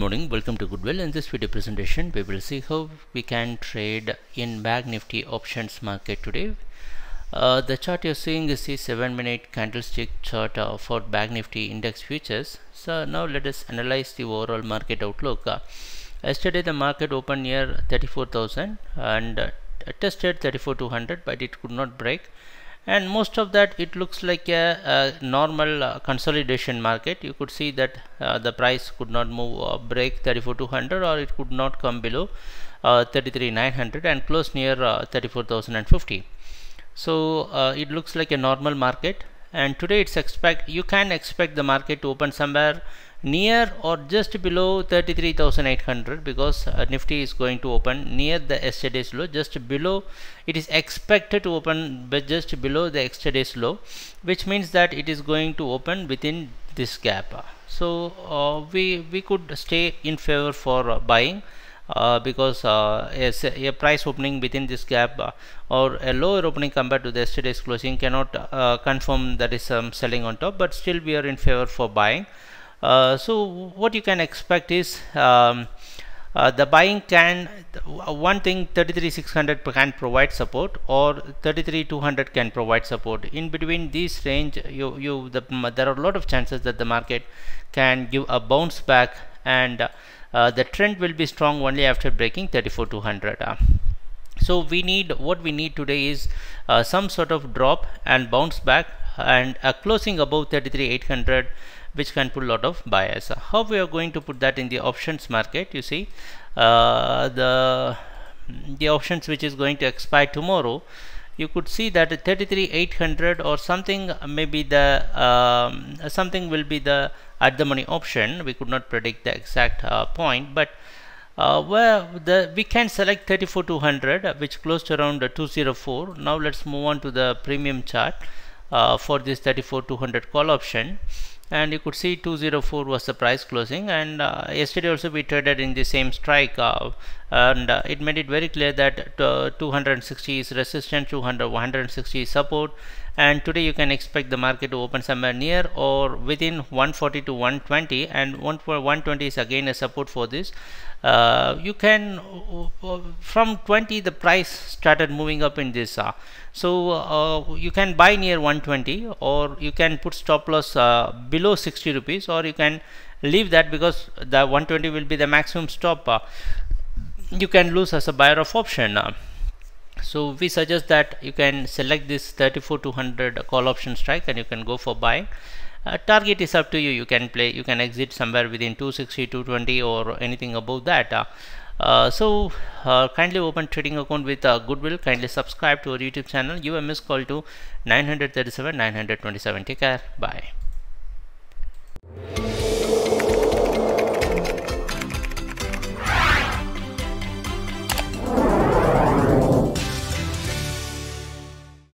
morning welcome to goodwill in this video presentation we will see how we can trade in bag nifty options market today uh, the chart you're seeing is the 7 minute candlestick chart uh, for bag nifty index futures so now let us analyze the overall market outlook uh, yesterday the market opened near 34000 and uh, tested 34200 but it could not break and most of that it looks like a, a normal uh, consolidation market you could see that uh, the price could not move or uh, break 34200 or it could not come below uh, 33900 and close near uh, 34050 so uh, it looks like a normal market and today it's expect you can expect the market to open somewhere near or just below 33,800 because uh, Nifty is going to open near the yesterday's low just below it is expected to open but just below the yesterday's low which means that it is going to open within this gap so uh, we we could stay in favor for uh, buying uh, because uh, a, a, price opening within this gap uh, or a lower opening compared to the yesterday's closing cannot uh, confirm that is some um, selling on top but still we are in favor for buying uh, so what you can expect is um, uh, the buying can uh, one thing 33600 can provide support or 33200 can provide support in between this range you you the, there are a lot of chances that the market can give a bounce back and uh, the trend will be strong only after breaking 34200 uh, so we need what we need today is uh, some sort of drop and bounce back and a closing above 33800 which can put a lot of bias. How we are going to put that in the options market? You see, uh, the the options which is going to expire tomorrow. You could see that 33800 or something maybe the um, something will be the at the money option. We could not predict the exact uh, point, but uh, where the we can select 34200 which closed around 204. Now let's move on to the premium chart. Uh, for this 34200 call option and you could see 204 was the price closing and uh, yesterday also we traded in the same strike uh, and uh, it made it very clear that uh, 260 is resistance 200 160 is support and today you can expect the market to open somewhere near or within 140 to 120 and 120 is again a support for this uh, you can from 20 the price started moving up in this uh, so uh, you can buy near 120 or you can put stop loss uh, below 60 rupees or you can leave that because the 120 will be the maximum stop uh, you can lose as a buyer of option uh so we suggest that you can select this 34 call option strike and you can go for buying uh, target is up to you you can play you can exit somewhere within 260 220 or anything above that uh, uh, so uh, kindly open trading account with uh, goodwill kindly subscribe to our youtube channel give a missed call to 937 927 take care bye